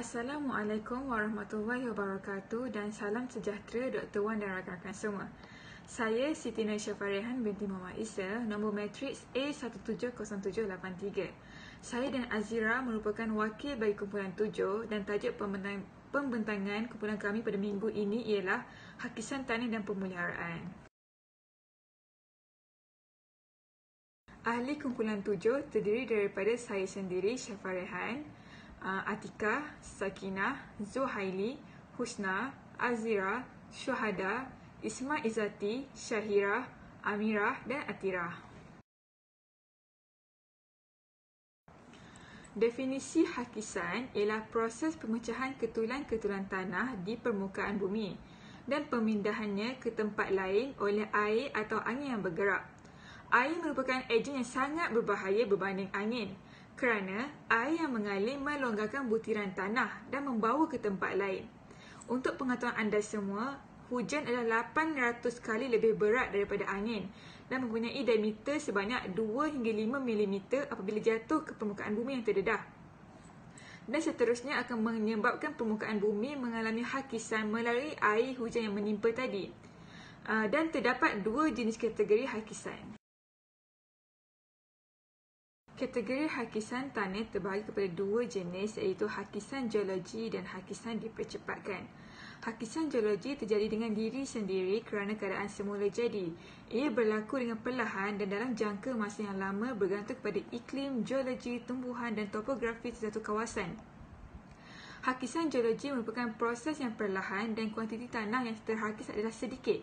Assalamualaikum warahmatullahi wabarakatuh dan salam sejahtera Dr. Wan dan rakan-rakan semua. Saya Siti Nasya Farihan binti Mama Isa, nombor matriks A170783. Saya dan Azira merupakan wakil bagi kumpulan tujuh dan tajuk pembentangan kumpulan kami pada minggu ini ialah Hakisan Tanah dan Pemuliharaan. Ahli kumpulan tujuh terdiri daripada saya sendiri, Syafarehan, uh, Atika, Sakina, Zuhaili, Husna, Azira, Syuhada, Isma Izati, Shahira, Amira dan Atira. Definisi hakisan ialah proses pemecahan ketulan-ketulan tanah di permukaan bumi dan pemindahannya ke tempat lain oleh air atau angin yang bergerak. Air merupakan ejen yang sangat berbahaya berbanding angin kerana air yang mengalir melonggarkan butiran tanah dan membawa ke tempat lain. Untuk pengetahuan anda semua, hujan adalah 800 kali lebih berat daripada angin dan mempunyai diameter sebanyak 2 hingga 5 mm apabila jatuh ke permukaan bumi yang terdedah. Dan seterusnya akan menyebabkan permukaan bumi mengalami hakisan melalui air hujan yang menimpa tadi. Uh, dan terdapat dua jenis kategori hakisan. Kategori hakisan tanah terbahagi kepada dua jenis iaitu hakisan geologi dan hakisan dipercepatkan. Hakisan geologi terjadi dengan diri sendiri kerana keadaan semula jadi. Ia berlaku dengan perlahan dan dalam jangka masa yang lama bergantung kepada iklim, geologi, tumbuhan dan topografi satu kawasan. Hakisan geologi merupakan proses yang perlahan dan kuantiti tanah yang terhakis adalah sedikit.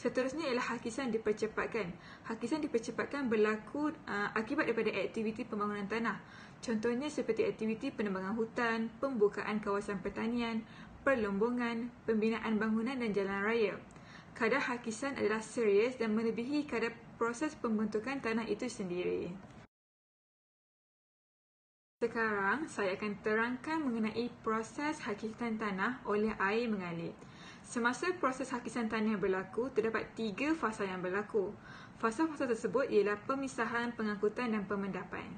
Seterusnya ialah hakisan dipercepatkan. Hakisan dipercepatkan berlaku uh, akibat daripada aktiviti pembangunan tanah. Contohnya seperti aktiviti penebangan hutan, pembukaan kawasan pertanian, perlombongan, pembinaan bangunan dan jalan raya. Kadar hakisan adalah serius dan melebihi kadar proses pembentukan tanah itu sendiri. Sekarang saya akan terangkan mengenai proses hakisan tanah oleh air mengalir. Semasa proses hakisan tanah berlaku, terdapat tiga fasa yang berlaku. Fasa-fasa tersebut ialah pemisahan, pengangkutan dan pemendapan.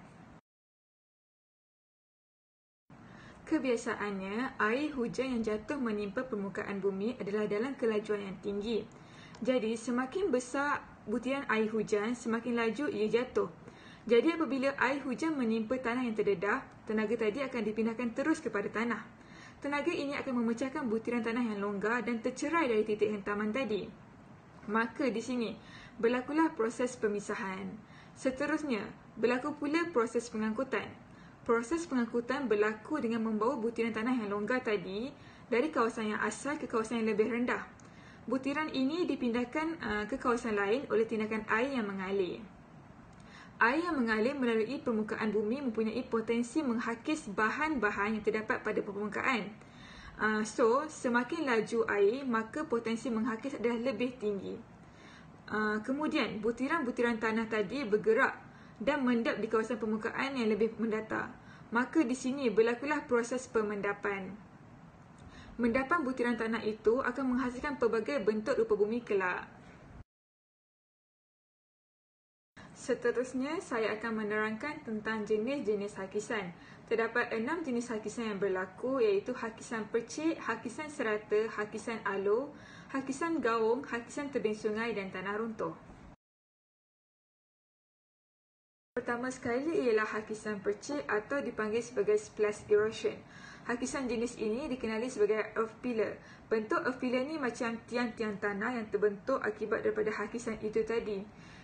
Kebiasaannya, air hujan yang jatuh menimpa permukaan bumi adalah dalam kelajuan yang tinggi. Jadi, semakin besar butiran air hujan, semakin laju ia jatuh. Jadi, apabila air hujan menimpa tanah yang terdedah, tenaga tadi akan dipindahkan terus kepada tanah tenaga ini akan memecahkan butiran tanah yang longgar dan tercerai dari titik hentaman tadi. Maka di sini, berlakulah proses pemisahan. Seterusnya, berlaku pula proses pengangkutan. Proses pengangkutan berlaku dengan membawa butiran tanah yang longgar tadi dari kawasan yang asal ke kawasan yang lebih rendah. Butiran ini dipindahkan uh, ke kawasan lain oleh tindakan air yang mengalir air yang mengalir melalui permukaan bumi mempunyai potensi menghakis bahan-bahan yang terdapat pada permukaan. Uh, so, semakin laju air, maka potensi menghakis adalah lebih tinggi. Uh, kemudian, butiran-butiran tanah tadi bergerak dan mendap di kawasan permukaan yang lebih mendata. Maka di sini berlakulah proses pemendapan. Mendapan butiran tanah itu akan menghasilkan pelbagai bentuk rupa bumi kelak. Seterusnya, saya akan menerangkan tentang jenis-jenis hakisan. Terdapat enam jenis hakisan yang berlaku iaitu hakisan percik, hakisan serata, hakisan alu, hakisan gaung, hakisan tebing sungai dan tanah runtuh. Pertama sekali ialah hakisan percik atau dipanggil sebagai splash erosion. Hakisan jenis ini dikenali sebagai earth pillar. Bentuk earth pillar ni macam tiang-tiang tanah yang terbentuk akibat daripada hakisan itu tadi.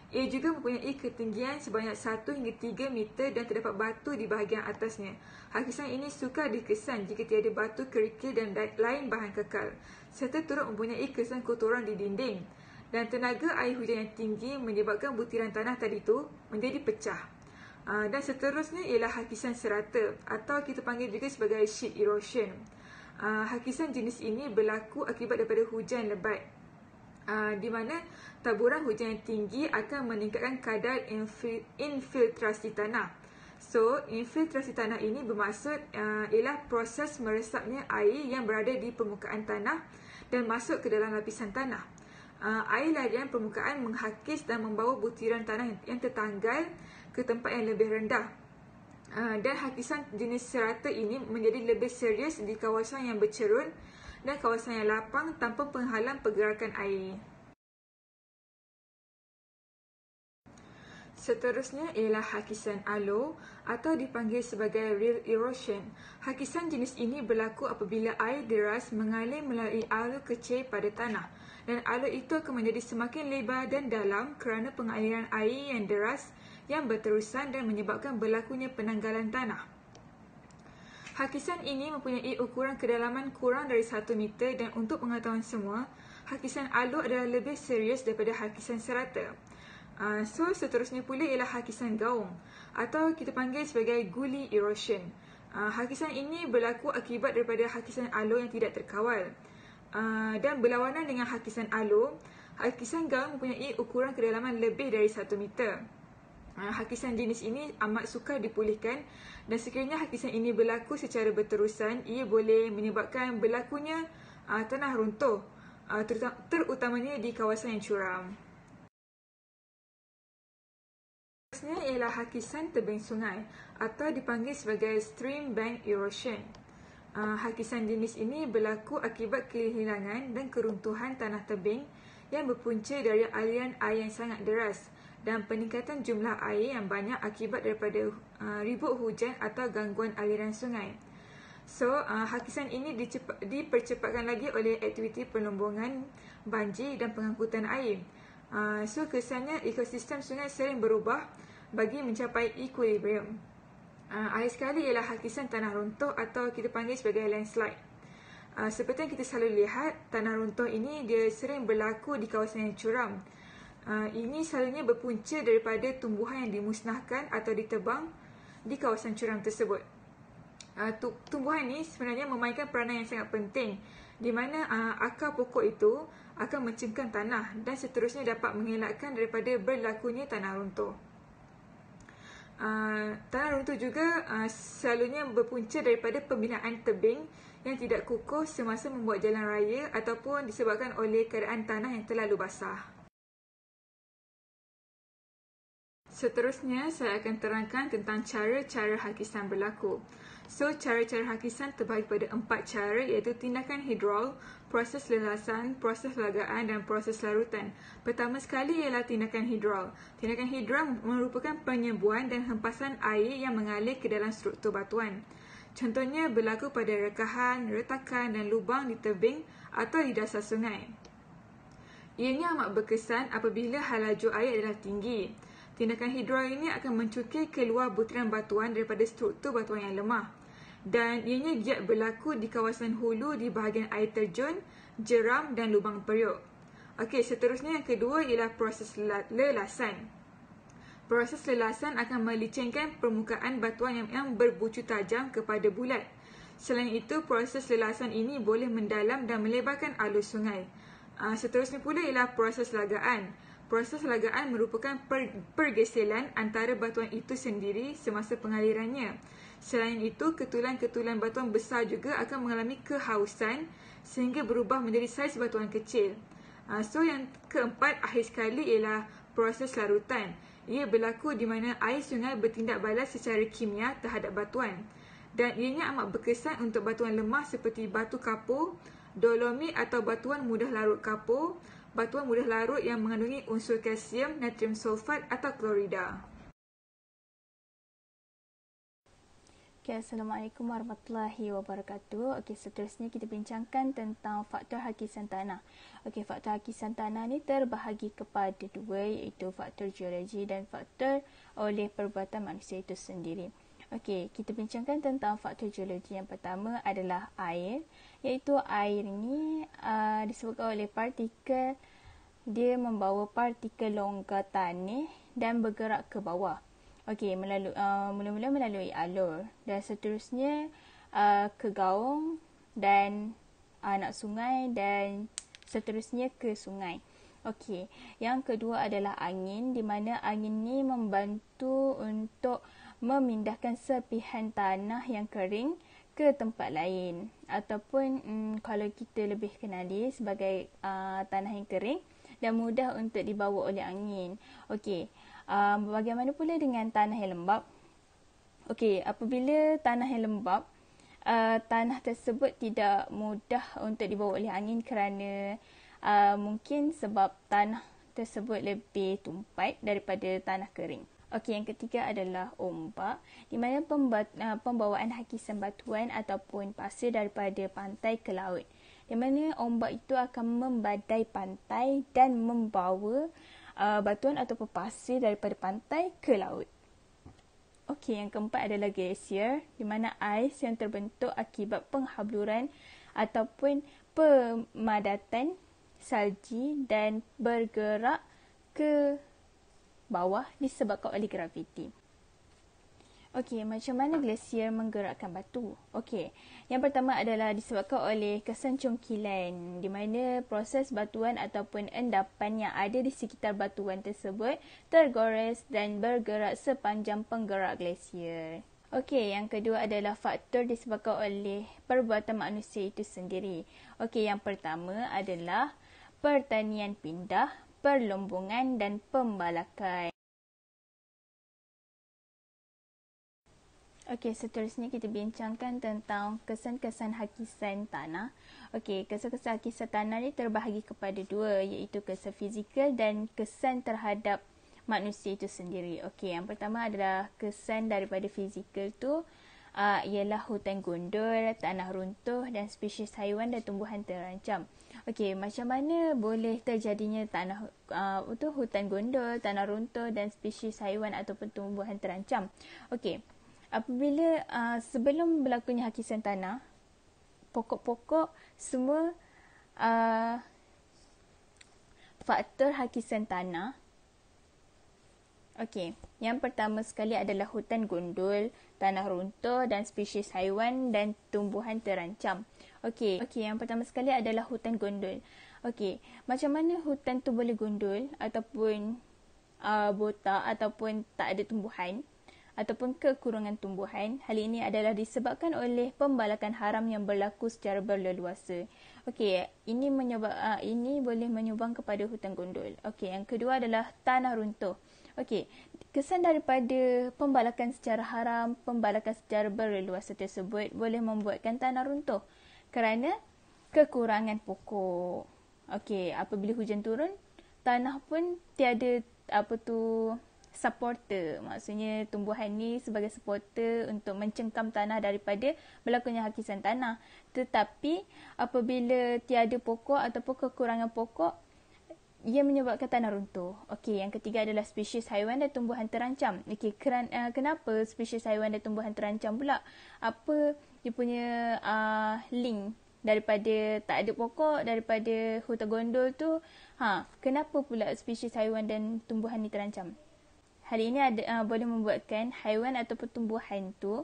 Ia juga mempunyai ketinggian sebanyak 1 hingga 3 meter dan terdapat batu di bahagian atasnya. Hakisan ini suka dikesan jika tiada batu kerikil dan lain bahan kekal. Serta turut mempunyai kesan kotoran di dinding. Dan tenaga air hujan yang tinggi menyebabkan butiran tanah tadi itu menjadi pecah. Ah, dan seterusnya ialah hakisan serata atau kita panggil juga sebagai sheet erosion. Ah, hakisan jenis ini berlaku akibat daripada hujan lebat Ah, di mana taburan hujan yang tinggi akan meningkatkan kadar infil- infiltrasi tanah. So, infiltrasi tanah ini bermaksud uh, ialah proses meresapnya air yang berada di permukaan tanah dan masuk ke dalam lapisan tanah. Uh, air larian permukaan menghakis dan membawa butiran tanah yang, yang tertanggal ke tempat yang lebih rendah. Uh, dan hakisan jenis serata ini menjadi lebih serius di kawasan yang bercerun dan kawasan yang lapang tanpa penghalang pergerakan air. Seterusnya ialah hakisan alo atau dipanggil sebagai real erosion. Hakisan jenis ini berlaku apabila air deras mengalir melalui alo kecil pada tanah dan alo itu akan menjadi semakin lebar dan dalam kerana pengairan air yang deras yang berterusan dan menyebabkan berlakunya penanggalan tanah. Hakisan ini mempunyai ukuran kedalaman kurang dari 1 meter dan untuk pengetahuan semua, hakisan alu adalah lebih serius daripada hakisan serata. Uh, so, seterusnya pula ialah hakisan gaung atau kita panggil sebagai guli erosion. Uh, ah, hakisan ini berlaku akibat daripada hakisan alu yang tidak terkawal. Uh, dan berlawanan dengan hakisan alu, hakisan gaung mempunyai ukuran kedalaman lebih dari 1 meter. Ah, hakisan jenis ini amat sukar dipulihkan dan sekiranya hakisan ini berlaku secara berterusan ia boleh menyebabkan berlakunya uh, tanah runtuh uh, terutamanya di kawasan yang curam. Seterusnya ialah hakisan tebing sungai atau dipanggil sebagai stream bank erosion. Uh, hakisan jenis ini berlaku akibat kehilangan dan keruntuhan tanah tebing yang berpunca dari aliran air yang sangat deras dan peningkatan jumlah air yang banyak akibat daripada uh, ribut hujan atau gangguan aliran sungai. So, uh, hakisan ini dipercepatkan lagi oleh aktiviti penumbungan banjir dan pengangkutan air. Uh, so, kesannya ekosistem sungai sering berubah bagi mencapai equilibrium. Uh, air sekali ialah hakisan tanah runtuh atau kita panggil sebagai landslide. Uh, seperti yang kita selalu lihat, tanah runtuh ini dia sering berlaku di kawasan yang curam. Ah, ini selalunya berpunca daripada tumbuhan yang dimusnahkan atau ditebang di kawasan curam tersebut. Uh, tumbuhan ini sebenarnya memainkan peranan yang sangat penting di mana uh, akar pokok itu akan mencengkam tanah dan seterusnya dapat mengelakkan daripada berlakunya tanah runtuh. Uh, tanah runtuh juga uh, selalunya berpunca daripada pembinaan tebing yang tidak kukuh semasa membuat jalan raya ataupun disebabkan oleh keadaan tanah yang terlalu basah. Seterusnya, saya akan terangkan tentang cara-cara hakisan berlaku. So, cara-cara hakisan terbagi pada empat cara iaitu tindakan hidrol, proses lelasan, proses lagaan dan proses larutan. Pertama sekali ialah tindakan hidrol. Tindakan hidrol merupakan penyembuhan dan hempasan air yang mengalir ke dalam struktur batuan. Contohnya berlaku pada rekahan, retakan dan lubang di tebing atau di dasar sungai. Ianya amat berkesan apabila halaju air adalah tinggi. Tindakan hidra ini akan mencukai keluar butiran batuan daripada struktur batuan yang lemah. Dan ianya giat berlaku di kawasan hulu di bahagian air terjun, jeram dan lubang periuk. Okey, seterusnya yang kedua ialah proses lelasan. Proses lelasan akan melicinkan permukaan batuan yang, yang berbucu tajam kepada bulat. Selain itu, proses lelasan ini boleh mendalam dan melebarkan alur sungai. Uh, seterusnya pula ialah proses lagaan proses lagaan merupakan per- pergeselan antara batuan itu sendiri semasa pengalirannya. Selain itu, ketulan-ketulan batuan besar juga akan mengalami kehausan sehingga berubah menjadi saiz batuan kecil. Uh, so yang keempat akhir sekali ialah proses larutan. Ia berlaku di mana air sungai bertindak balas secara kimia terhadap batuan dan ianya amat berkesan untuk batuan lemah seperti batu kapur, dolomit atau batuan mudah larut kapur, batuan mudah larut yang mengandungi unsur kalsium, natrium sulfat atau klorida. Okay, Assalamualaikum warahmatullahi wabarakatuh. Okey, seterusnya kita bincangkan tentang faktor hakisan tanah. Okey, faktor hakisan tanah ni terbahagi kepada dua iaitu faktor geologi dan faktor oleh perbuatan manusia itu sendiri. Okey, kita bincangkan tentang faktor geologi yang pertama adalah air. Iaitu air ni uh, disebabkan oleh partikel, dia membawa partikel longgar tanah dan bergerak ke bawah. Okey, melalu, uh, mula-mula melalui alur dan seterusnya uh, ke gaung dan uh, anak sungai dan seterusnya ke sungai. Okey, yang kedua adalah angin di mana angin ni membantu untuk memindahkan sepihan tanah yang kering ke tempat lain ataupun hmm, kalau kita lebih kenali sebagai uh, tanah yang kering dan mudah untuk dibawa oleh angin. Okey. Uh, bagaimana pula dengan tanah yang lembap? Okey, apabila tanah yang lembap uh, ah, tanah tersebut tidak mudah untuk dibawa oleh angin kerana uh, mungkin sebab tanah tersebut lebih tumpat daripada tanah kering. Okey, yang ketiga adalah ombak, di mana ah, pembawaan hakisan batuan ataupun pasir daripada pantai ke laut. Di mana ombak itu akan membadai pantai dan membawa uh, batuan atau pasir daripada pantai ke laut. Okey, yang keempat adalah glacier, di mana ais yang terbentuk akibat penghabluran ataupun pemadatan salji dan bergerak ke bawah disebabkan oleh graviti. Okey, macam mana glasier menggerakkan batu? Okey, yang pertama adalah disebabkan oleh kesan congkilan di mana proses batuan ataupun endapan yang ada di sekitar batuan tersebut tergores dan bergerak sepanjang penggerak glasier. Okey, yang kedua adalah faktor disebabkan oleh perbuatan manusia itu sendiri. Okey, yang pertama adalah pertanian pindah perlombongan dan pembalakan. Okey, seterusnya kita bincangkan tentang kesan-kesan hakisan tanah. Okey, kesan-kesan hakisan tanah ni terbahagi kepada dua iaitu kesan fizikal dan kesan terhadap manusia itu sendiri. Okey, yang pertama adalah kesan daripada fizikal tu uh, ialah hutan gundul, tanah runtuh dan spesies haiwan dan tumbuhan terancam. Okey, macam mana boleh terjadinya tanah uh, tu hutan gondol, tanah runtuh dan spesies haiwan ataupun tumbuhan terancam. Okey. Apabila uh, sebelum berlakunya hakisan tanah, pokok-pokok semua uh, faktor hakisan tanah Okey, yang pertama sekali adalah hutan gundul, tanah runtuh dan spesies haiwan dan tumbuhan terancam. Okey, okey, yang pertama sekali adalah hutan gundul. Okey, macam mana hutan tu boleh gundul ataupun uh, botak ataupun tak ada tumbuhan ataupun kekurangan tumbuhan. Hal ini adalah disebabkan oleh pembalakan haram yang berlaku secara berleluasa. Okey, ini menyebab uh, ini boleh menyumbang kepada hutan gundul. Okey, yang kedua adalah tanah runtuh. Okey, kesan daripada pembalakan secara haram, pembalakan secara berleluasa tersebut boleh membuatkan tanah runtuh kerana kekurangan pokok. Okey, apabila hujan turun, tanah pun tiada apa tu supporter. Maksudnya tumbuhan ni sebagai supporter untuk mencengkam tanah daripada berlakunya hakisan tanah. Tetapi apabila tiada pokok ataupun kekurangan pokok, ia menyebabkan tanah runtuh. Okey, yang ketiga adalah spesies haiwan dan tumbuhan terancam. Okey, keran, uh, kenapa spesies haiwan dan tumbuhan terancam pula? Apa dia punya uh, link daripada tak ada pokok, daripada hutan gondol tu? Ha, kenapa pula spesies haiwan dan tumbuhan ni terancam? Hari ini ada, uh, boleh membuatkan haiwan ataupun tumbuhan tu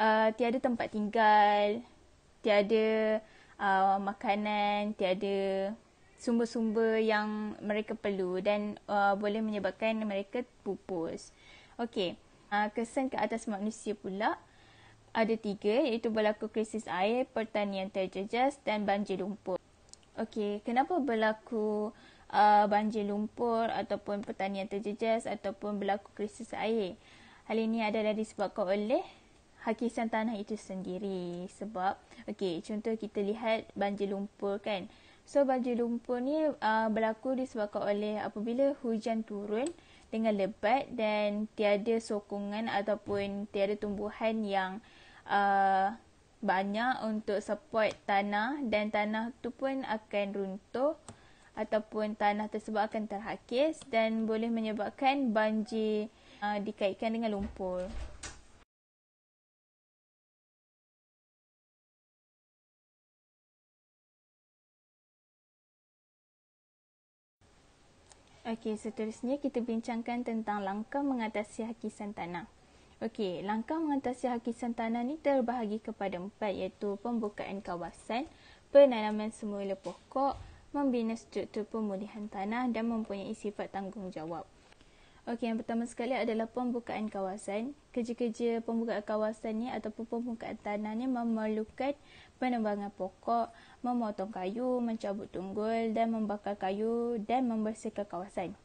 uh, tiada tempat tinggal, tiada uh, makanan, tiada sumber-sumber yang mereka perlu dan uh, boleh menyebabkan mereka pupus. Okey, uh, kesan ke atas manusia pula ada tiga iaitu berlaku krisis air, pertanian terjejas dan banjir lumpur. Okey, kenapa berlaku uh, banjir lumpur ataupun pertanian terjejas ataupun berlaku krisis air? Hal ini adalah disebabkan oleh hakisan tanah itu sendiri sebab okey contoh kita lihat banjir lumpur kan So banjir lumpur ni uh, berlaku disebabkan oleh apabila hujan turun dengan lebat dan tiada sokongan ataupun tiada tumbuhan yang uh, banyak untuk support tanah dan tanah tu pun akan runtuh ataupun tanah tersebut akan terhakis dan boleh menyebabkan banjir uh, dikaitkan dengan lumpur. Okey, seterusnya kita bincangkan tentang langkah mengatasi hakisan tanah. Okey, langkah mengatasi hakisan tanah ni terbahagi kepada empat iaitu pembukaan kawasan, penanaman semula pokok, membina struktur pemulihan tanah dan mempunyai sifat tanggungjawab. Okey, yang pertama sekali adalah pembukaan kawasan. Kerja-kerja pembukaan kawasan ni ataupun pembukaan tanah ni memerlukan penebangan pokok, memotong kayu, mencabut tunggul dan membakar kayu dan membersihkan kawasan.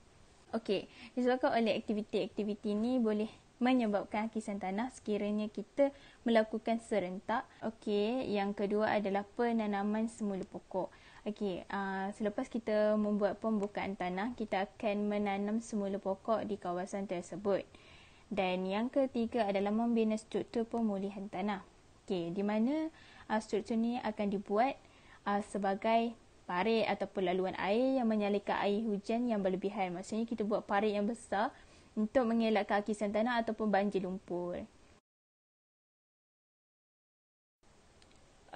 Okey, disebabkan oleh aktiviti-aktiviti ni boleh menyebabkan kisan tanah sekiranya kita melakukan serentak. Okey, yang kedua adalah penanaman semula pokok. Okey, uh, selepas kita membuat pembukaan tanah, kita akan menanam semula pokok di kawasan tersebut. Dan yang ketiga adalah membina struktur pemulihan tanah. Okey, di mana uh, struktur ini akan dibuat uh, sebagai parit atau laluan air yang menyalakan air hujan yang berlebihan. Maksudnya kita buat parit yang besar untuk mengelak kakisan tanah ataupun banjir lumpur.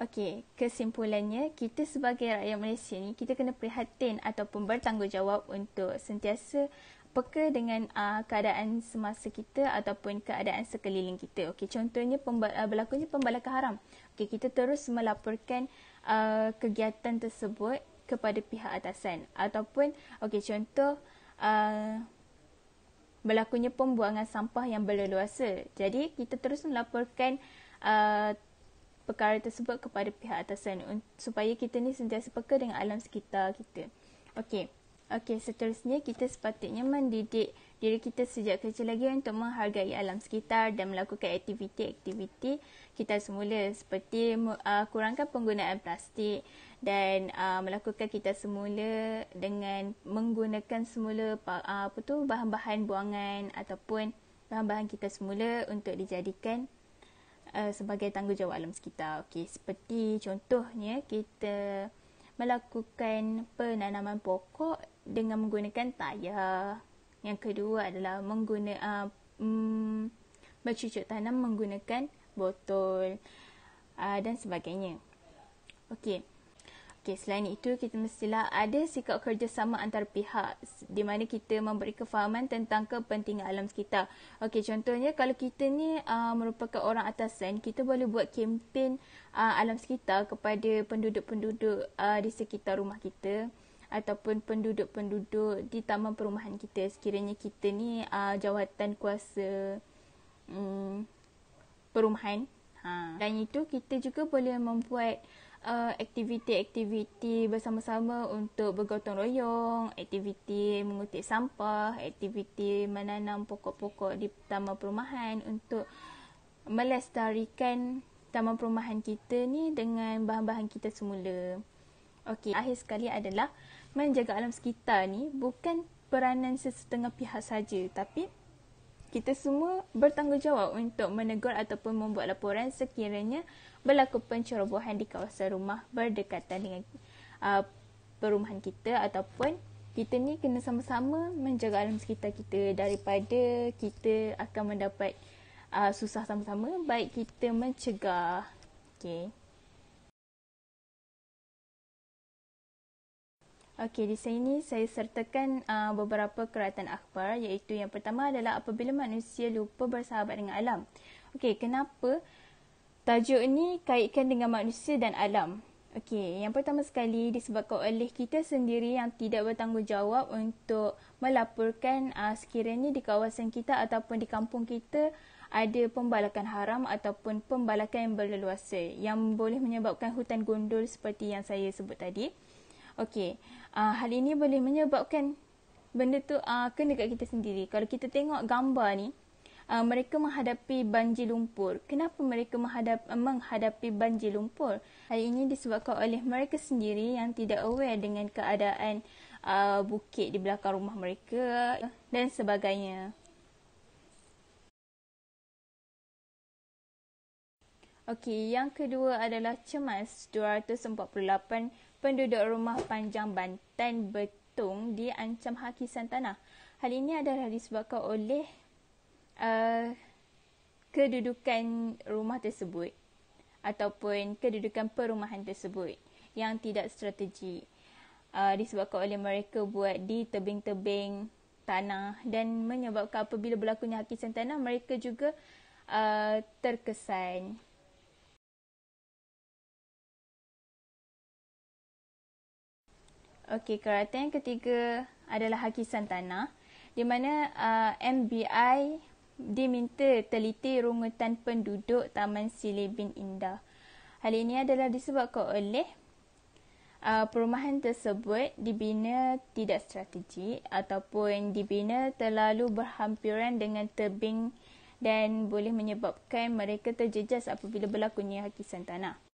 Okey, kesimpulannya, kita sebagai rakyat Malaysia ni, kita kena prihatin ataupun bertanggungjawab untuk sentiasa peka dengan uh, keadaan semasa kita ataupun keadaan sekeliling kita. Okey, contohnya pembala, ah, berlakunya pembalakan haram. Okey, kita terus melaporkan uh, kegiatan tersebut kepada pihak atasan ataupun okey contoh uh, berlakunya pembuangan sampah yang berleluasa. Jadi kita terus melaporkan uh, perkara tersebut kepada pihak atasan supaya kita ni sentiasa peka dengan alam sekitar kita. Okey. Okey, seterusnya kita sepatutnya mendidik diri kita sejak kecil lagi untuk menghargai alam sekitar dan melakukan aktiviti-aktiviti kita semula seperti uh, kurangkan penggunaan plastik dan uh, melakukan kita semula dengan menggunakan semula uh, apa tu bahan-bahan buangan ataupun bahan-bahan kita semula untuk dijadikan Eh, sebagai tanggungjawab alam sekitar. Okey, seperti contohnya kita melakukan penanaman pokok dengan menggunakan tayar. Yang kedua adalah menggunakan uh, eh, mm, bercucuk tanam menggunakan botol uh, dan sebagainya. Okey. Okey, selain itu kita mestilah ada sikap kerjasama antar pihak di mana kita memberi kefahaman tentang kepentingan alam sekitar. Okey, contohnya kalau kita ni uh, merupakan orang atasan, kita boleh buat kempen uh, alam sekitar kepada penduduk-penduduk uh, di sekitar rumah kita ataupun penduduk-penduduk di taman perumahan kita sekiranya kita ni uh, jawatan kuasa um, perumahan. Ha. Dan itu kita juga boleh membuat Uh, aktiviti-aktiviti bersama-sama untuk bergotong royong, aktiviti mengutip sampah, aktiviti menanam pokok-pokok di taman perumahan untuk melestarikan taman perumahan kita ni dengan bahan-bahan kita semula. Okey, akhir sekali adalah menjaga alam sekitar ni bukan peranan sesetengah pihak saja tapi kita semua bertanggungjawab untuk menegur ataupun membuat laporan sekiranya berlaku pencerobohan di kawasan rumah berdekatan dengan uh, perumahan kita ataupun kita ni kena sama-sama menjaga alam sekitar kita daripada kita akan mendapat uh, susah sama-sama baik kita mencegah okay. Okey, di sini saya sertakan uh, beberapa keratan akhbar iaitu yang pertama adalah apabila manusia lupa bersahabat dengan alam. Okey, kenapa tajuk ini kaitkan dengan manusia dan alam? Okey, yang pertama sekali disebabkan oleh kita sendiri yang tidak bertanggungjawab untuk melaporkan uh, sekiranya di kawasan kita ataupun di kampung kita ada pembalakan haram ataupun pembalakan yang berleluasa yang boleh menyebabkan hutan gundul seperti yang saya sebut tadi. Okey uh, hal ini boleh menyebabkan benda tu uh, kena dekat kita sendiri. Kalau kita tengok gambar ni, uh, mereka menghadapi banjir lumpur. Kenapa mereka menghadap, uh, menghadapi banjir lumpur? Hal ini disebabkan oleh mereka sendiri yang tidak aware dengan keadaan uh, bukit di belakang rumah mereka dan sebagainya. Okey, yang kedua adalah cemas 248 penduduk rumah panjang Bantan Betung diancam hakisan tanah. Hal ini adalah disebabkan oleh uh, kedudukan rumah tersebut ataupun kedudukan perumahan tersebut yang tidak strategi uh, eh, disebabkan oleh mereka buat di tebing-tebing tanah dan menyebabkan apabila berlakunya hakisan tanah mereka juga uh, terkesan. Okey, kereta yang ketiga adalah hakisan tanah di mana uh, MBI diminta teliti rungutan penduduk Taman Sili Bin Indah. Hal ini adalah disebabkan oleh uh, perumahan tersebut dibina tidak strategik ataupun dibina terlalu berhampiran dengan tebing dan boleh menyebabkan mereka terjejas apabila berlakunya hakisan tanah.